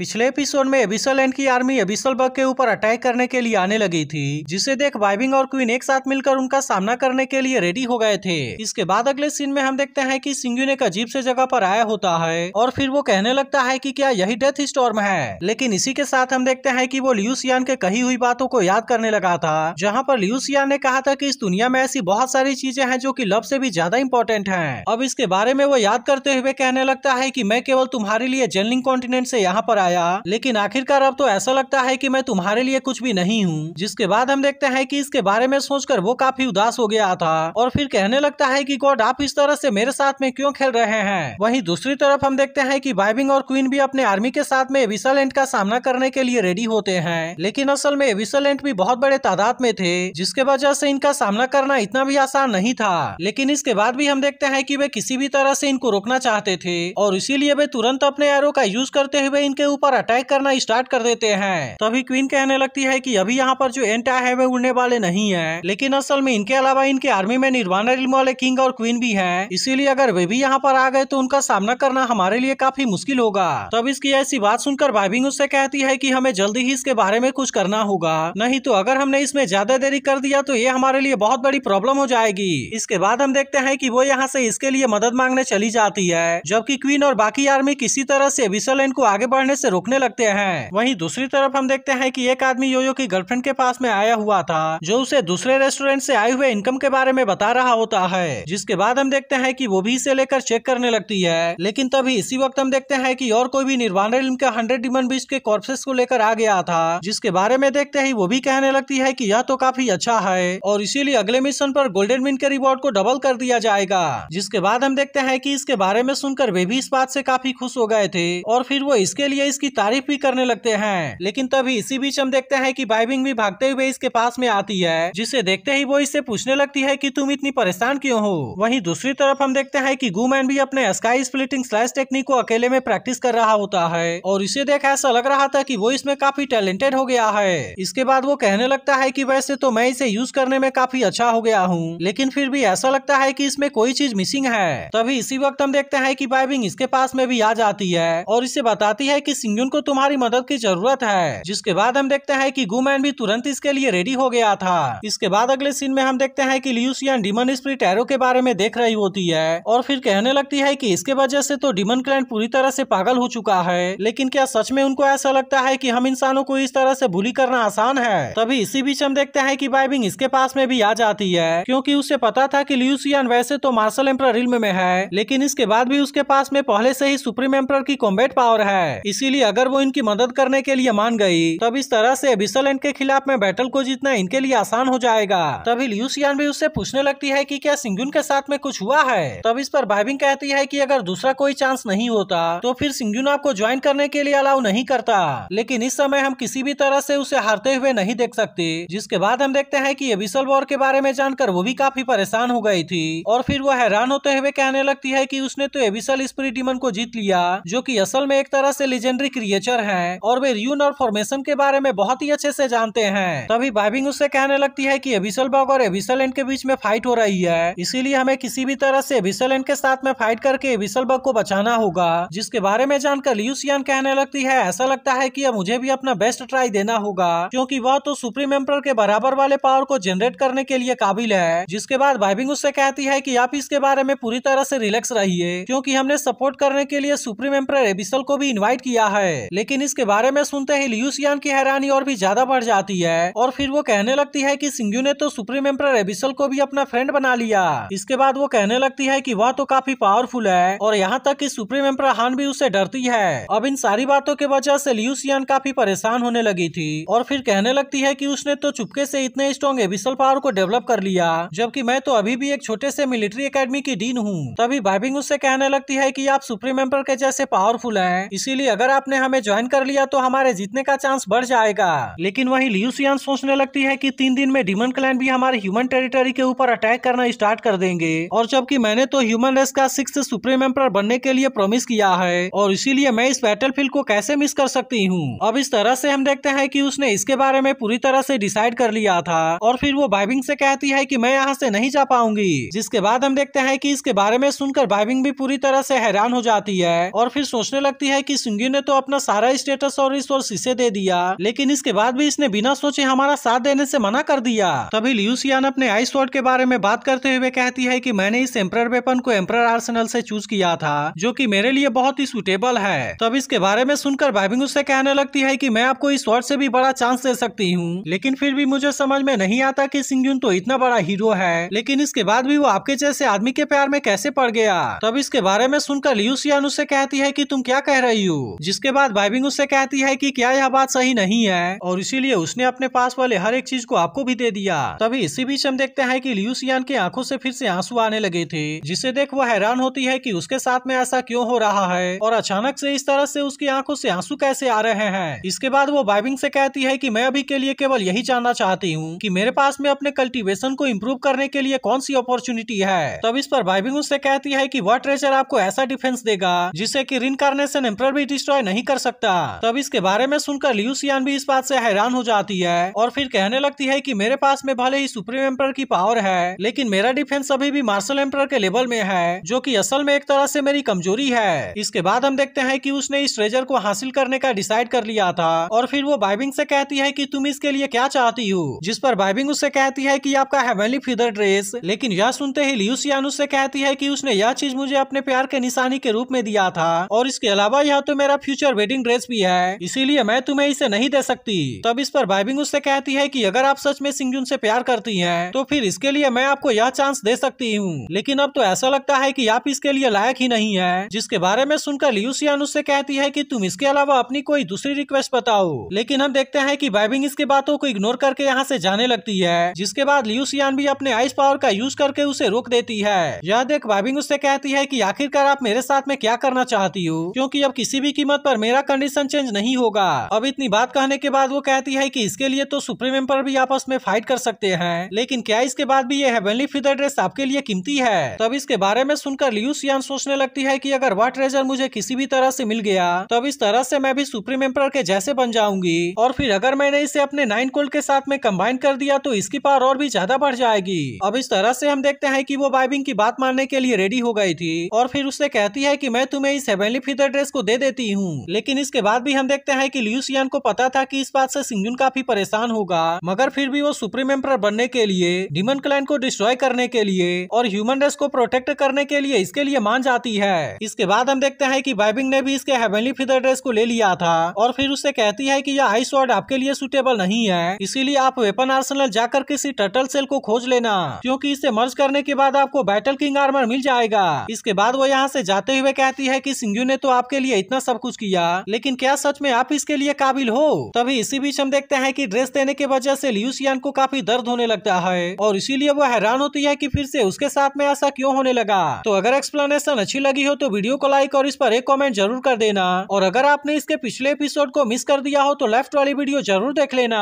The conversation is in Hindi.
पिछले एपिसोड में एबिसल एंड की आर्मी एबिसल बग के ऊपर अटैक करने के लिए आने लगी थी जिसे देख वाइविंग और क्वीन एक साथ मिलकर उनका सामना करने के लिए रेडी हो गए थे इसके बाद अगले सीन में हम देखते हैं कि सिंगू ने अजीब से जगह पर आया होता है और फिर वो कहने लगता है की क्या यही डेथ स्टोर है लेकिन इसी के साथ हम देखते हैं की वो लियूसियान के कही हुई बातों को याद करने लगा था जहाँ पर लियूसियान ने कहा था की इस दुनिया में ऐसी बहुत सारी चीजें हैं जो की लव से भी ज्यादा इम्पोर्टेंट है अब इसके बारे में वो याद करते हुए कहने लगता है की मैं केवल तुम्हारे लिए जेनलिंग कॉन्टिनेंट से यहाँ पर आया आया लेकिन आखिरकार अब तो ऐसा लगता है कि मैं तुम्हारे लिए कुछ भी नहीं हूँ जिसके बाद हम देखते हैं कि इसके बारे में सोचकर वो काफी उदास हो गया था और फिर कहने लगता है कि गॉड आप इस तरह से मेरे साथ में क्यों खेल रहे हैं वहीं दूसरी तरफ हम देखते हैं कि बाइबिंग और क्वीन भी अपने आर्मी के साथ में एविसलेंट का सामना करने के लिए रेडी होते हैं लेकिन असल में एविसलेंट भी बहुत बड़े तादाद में थे जिसके वजह से इनका सामना करना इतना भी आसान नहीं था लेकिन इसके बाद भी हम देखते हैं की वे किसी भी तरह से इनको रोकना चाहते थे और इसीलिए वे तुरंत अपने एरो का यूज करते हुए इनके ऊपर अटैक करना स्टार्ट कर देते हैं तभी क्वीन कहने लगती है कि अभी यहाँ पर जो एंटा है वे उड़ने वाले नहीं है लेकिन असल में इनके अलावा इनके आर्मी में निर्वाणा रिल्म वाले किंग और क्वीन भी है इसीलिए अगर वे भी यहाँ पर आ गए तो उनका सामना करना हमारे लिए काफी मुश्किल होगा तब इसकी ऐसी बात सुनकर बाइबिंग उससे कहती है की हमें जल्दी ही इसके बारे में कुछ करना होगा नहीं तो अगर हमने इसमें ज्यादा देरी कर दिया तो ये हमारे लिए बहुत बड़ी प्रॉब्लम हो जाएगी इसके बाद हम देखते हैं की वो यहाँ से इसके लिए मदद मांगने चली जाती है जबकि क्वीन और बाकी आर्मी किसी तरह से विसलेन को आगे बढ़ने से रोकने लगते हैं वहीं दूसरी तरफ हम देखते हैं कि एक आदमी योयो की गर्लफ्रेंड के पास में आया हुआ था जो उसे दूसरे रेस्टोरेंट से आए हुए इनकम के बारे में बता रहा होता है जिसके बाद हम देखते हैं कि वो भी इसे लेकर चेक करने लगती है लेकिन तभी इसी वक्त हम देखते हैं कि और कोई भी निर्वाण रिल्म के हंड्रेड डिमन बीच के कॉर्सेस को लेकर आ गया था जिसके बारे में देखते ही वो भी कहने लगती है की यह तो काफी अच्छा है और इसीलिए अगले मिशन पर गोल्डन मिन के रिवॉर्ड को डबल कर दिया जाएगा जिसके बाद हम देखते हैं की इसके बारे में सुनकर वे भी इस बात से काफी खुश हो गए थे और फिर वो इसके लिए इसकी तारीफ भी करने लगते हैं लेकिन तभी इसी बीच हम देखते हैं कि बाइबिंग भी भागते हुए इसके पास में आती है जिसे देखते ही वो इससे पूछने लगती है की तुम इतनी परेशान क्यों हो वहीं दूसरी तरफ हम देखते हैं कि गुमैन भी अपने स्काई स्प्लिटिंग स्लैश टेक्निक को अकेले में प्रैक्टिस कर रहा होता है और इसे देख ऐसा लग रहा था की वो इसमें काफी टैलेंटेड हो गया है इसके बाद वो कहने लगता है की वैसे तो मैं इसे यूज करने में काफी अच्छा हो गया हूँ लेकिन फिर भी ऐसा लगता है की इसमें कोई चीज मिसिंग है तभी इसी वक्त हम देखते हैं की बाइबिंग इसके पास में भी आ जाती है और इसे बताती है की सिंगुन को तुम्हारी मदद की जरूरत है जिसके बाद हम देखते हैं कि गुमैन भी तुरंत इसके लिए रेडी हो गया था इसके बाद अगले सीन में हम देखते हैं कि लियूसियन डिमन स्प्रिट एरो के बारे में देख रही होती है और फिर कहने लगती है की इसके वजह से तो डिमन क्लैंड पूरी तरह से पागल हो चुका है लेकिन क्या सच में उनको ऐसा लगता है की हम इंसानों को इस तरह से भूली करना आसान है तभी इसी बीच हम देखते हैं की बाइबिंग इसके पास में भी आ जाती है क्यूँकी उसे पता था की लियूसियन वैसे तो मार्शल एम्प्रा रिल्म में है लेकिन इसके बाद भी उसके पास में पहले से ही सुप्रीम एम्पर की कॉम्बेट पावर है इसी इसीलिए अगर वो इनकी मदद करने के लिए मान गई तब इस तरह से बिसल इनके खिलाफ में बैटल को जीतना इनके लिए आसान हो जाएगा तभी ल्यूसियान भी उससे पूछने लगती है की क्या सिंगुन के साथ में कुछ हुआ है तब इस पर भाइबिंग कहती है की अगर दूसरा कोई चांस नहीं होता तो फिर सिंगुन आपको ज्वाइन करने के लिए अलाउ नहीं करता लेकिन इस समय हम किसी भी तरह से उसे हारते हुए नहीं देख सकते जिसके बाद हम देखते हैं कि एबिसल वॉर के बारे में जानकर वो भी काफी परेशान हो गई थी और फिर वो हैरान होते हुए कहने लगती है कि उसने तो एबिसल स्प्री डिमन को जीत लिया जो कि असल में एक तरह से लेजेंड लेजेंडरी क्रिएचर है और वे और फॉर्मेशन के बारे में बहुत ही अच्छे से जानते हैं तभी बाइबिंग उससे कहने लगती है की एबिसल बॉग और एबिसल एंड के बीच में फाइट हो रही है इसीलिए हमें किसी भी तरह से एबिसल एंड के साथ में फाइट करके एबिसल बॉग को बचाना होगा जिसके बारे में जानकर ल्यूसियन कहने लगती है ऐसा लगता है की अब मुझे भी अपना बेस्ट ट्राई देना होगा क्योंकि वह तो सुप्रीम एम्पर के बराबर वाले पावर को जनरेट करने के लिए काबिल है जिसके बाद बाइबिंग उससे कहती है कि आप इसके बारे में पूरी तरह से रिलैक्स रहिए क्योंकि हमने सपोर्ट करने के लिए सुप्रीम एम्पर एबिसल को भी इनवाइट किया है लेकिन इसके बारे में सुनते ही लियूसियान की हैरानी और भी ज्यादा बढ़ जाती है और फिर वो कहने लगती है की सिंगू ने तो सुप्रीम एम्पर एबिसल को भी अपना फ्रेंड बना लिया इसके बाद वो कहने लगती है की वह तो काफी पावरफुल है और यहाँ तक की सुप्रीम एम्पर हान भी उसे डरती है अब इन सारी बातों के वजह से लियूसियान काफी परेशान होने लगी थी और फिर कहने लगती है कि उसने तो चुपके से इतने स्ट्रॉन्ग एबिसल पावर को डेवलप कर लिया जबकि मैं तो अभी भी एक छोटे से मिलिट्री एकेडमी की डीन हूँ तभी बाइबिंग उससे कहने लगती है कि आप सुप्रीम एम्पर के जैसे पावरफुल हैं इसीलिए अगर आपने हमें ज्वाइन कर लिया तो हमारे जीतने का चांस बढ़ जाएगा लेकिन वही लियूसियान सोचने लगती है की तीन दिन में डिमन क्लैन भी हमारे ह्यूमन टेरिटरी के ऊपर अटैक करना स्टार्ट कर देंगे और जबकि मैंने तो ह्यूमन रेस का सिक्स सुप्रीम एम्पर बनने के लिए प्रोमिस किया है और इसीलिए मैं इस बैटल को कैसे मिस कर सकती हूँ अब इस तरह से हम देखते हैं कि उसने इसके बारे में पूरी तरह से डिसाइड कर लिया था और फिर वो बाइबिंग से कहती है कि मैं यहाँ से नहीं जा पाऊंगी जिसके बाद हम देखते हैं कि इसके बारे में सुनकर बाइबिंग भी पूरी तरह से हैरान हो जाती है और फिर सोचने लगती है कि सिंगी ने तो तो अपना सारा स्टेटस और रिसोर्स इसे दे दिया लेकिन इसके बाद भी इसने बिना सोचे हमारा साथ देने से मना कर दिया तभी ल्यूसियान अपने आइस वर्ड के बारे में बात करते हुए कहती है की मैंने इस एम्प्रर वेपन को एम्पर आर्सेनल से चूज किया था जो की मेरे लिए बहुत ही सुटेबल है तब इसके बारे में सुनकर बाइबिंग उससे कहने लगती है की मैं आपको इस वर्ड ऐसी भी बड़ा चांस दे सकती हूँ लेकिन फिर भी मुझे समझ में नहीं आता की सिंगुन तो इतना बड़ा हीरो है लेकिन इसके बाद भी वो आपके जैसे आदमी के प्यार में कैसे पड़ गया तब इसके बारे में सुनकर ल्यूसियान उससे कहती है की तुम क्या कह रही हो जिसके बाद बाइबिंग उससे कहती है कि क्या यह बात सही नहीं है और इसीलिए उसने अपने पास वाले हर एक चीज को आपको भी दे दिया तभी इसी बीच हम देखते हैं कि लियूसियान की आंखों से फिर से आंसू आने लगे थे जिसे देख वो हैरान होती है कि उसके साथ में ऐसा क्यों हो रहा है और अचानक से इस तरह से उसकी आंखों से आंसू कैसे आ रहे हैं इसके बाद वो बाइबिंग से कहती है की मैं अभी के लिए केवल यही जानना चाहती हूँ की मेरे पास में अपने कल्टिवेशन को इम्प्रूव करने के लिए कौन सी अपॉर्चुनिटी है तब इस पर बाइबिंग उससे कहती है की वह ट्रेचर आपको ऐसा डिफेंस देगा जिससे की रिनकारनेशन एम्पर भी डिस्ट्रॉय एंजॉय नहीं कर सकता तब इसके बारे में सुनकर लियुसियान भी इस बात से हैरान हो जाती है और फिर कहने लगती है कि मेरे पास में भले ही सुप्रीम एम्पर की पावर है लेकिन मेरा डिफेंस अभी भी मार्शल एम्पर के लेवल में है जो की असल में एक तरह से मेरी कमजोरी है इसके बाद हम देखते हैं की उसने इस ट्रेजर को हासिल करने का डिसाइड कर लिया था और फिर वो बाइबिंग से कहती है की तुम इसके लिए क्या चाहती हो जिस पर बाइबिंग उससे कहती है की आपका हेवेली फिदर ड्रेस लेकिन यह सुनते ही लियुसियान उससे कहती है की उसने यह चीज मुझे अपने प्यार के निशानी के रूप में दिया था और इसके अलावा यह तो मेरा फ्यूचर वेडिंग ड्रेस भी है इसीलिए मैं तुम्हें इसे नहीं दे सकती तब इस पर बाइबिंग उससे कहती है कि अगर आप सच में सिंगजुन से प्यार करती हैं तो फिर इसके लिए मैं आपको यह चांस दे सकती हूँ लेकिन अब तो ऐसा लगता है की आप इसके लिए लायक ही नहीं है जिसके बारे में सुनकर लियूसियान उससे कहती है की तुम इसके अलावा अपनी कोई दूसरी रिक्वेस्ट बताओ लेकिन हम देखते हैं की बाइबिंग इसके बातों को इग्नोर करके यहाँ ऐसी जाने लगती है जिसके बाद लियूसियान भी अपने आइस पावर का यूज करके उसे रोक देती है यह देख बाइबिंग उससे कहती है की आखिरकार आप मेरे साथ में क्या करना चाहती हो क्यूँकी अब किसी भी कीमत कीमत पर मेरा कंडीशन चेंज नहीं होगा अब इतनी बात कहने के बाद वो कहती है की इसके लिए तो सुप्रीम एम्पर भी आपस में फाइट कर सकते हैं लेकिन क्या इसके बाद भी ये हेवनली फिदर ड्रेस आपके लिए कीमती है तब इसके बारे में सुनकर लियूसियान सोचने लगती है की अगर वह ट्रेजर मुझे किसी भी तरह ऐसी मिल गया तब इस तरह से मैं भी सुप्रीम एम्पर के जैसे बन जाऊंगी और फिर अगर मैंने इसे अपने नाइन कोल्ड के साथ में कम्बाइन कर दिया तो इसकी पावर और भी ज्यादा बढ़ जाएगी अब इस तरह से हम देखते हैं की वो बाइबिंग की बात मानने के लिए रेडी हो गई थी और फिर उससे कहती है की मैं तुम्हें इस हेवनली फिदर ड्रेस को दे देती हूँ हूँ लेकिन इसके बाद भी हम देखते हैं कि ल्यूसियन को पता था कि इस बात से सिंगजून काफी परेशान होगा मगर फिर भी वो सुप्रीम एम्पर बनने के लिए डिमन क्लाइन को डिस्ट्रॉय करने के लिए और ह्यूमन रेस को प्रोटेक्ट करने के लिए इसके लिए मान जाती है इसके बाद हम देखते हैं की बाइबिंग ने भी इसके हेवनली फिदर ड्रेस को ले लिया था और फिर उससे कहती है की यह आइस वर्ड आपके लिए सुटेबल नहीं है इसीलिए आप वेपन आर्सनल जाकर किसी टर्टल सेल को खोज लेना क्योंकि इसे मर्ज करने के बाद आपको बैटल किंग आर्मर मिल जाएगा इसके बाद वो यहाँ से जाते हुए कहती है कि सिंगू ने तो आपके लिए इतना सब कुछ किया लेकिन क्या सच में आप इसके लिए काबिल हो तभी इसी बीच हम देखते हैं कि ड्रेस देने की वजह से ल्यूसियान को काफी दर्द होने लगता है और इसीलिए वो हैरान होती है कि फिर से उसके साथ में ऐसा क्यों होने लगा तो अगर एक्सप्लेनेशन अच्छी लगी हो तो वीडियो को लाइक और इस पर एक कॉमेंट जरूर कर देना और अगर आपने इसके पिछले एपिसोड को मिस कर दिया हो तो लेफ्ट वाली वीडियो जरूर देख लेना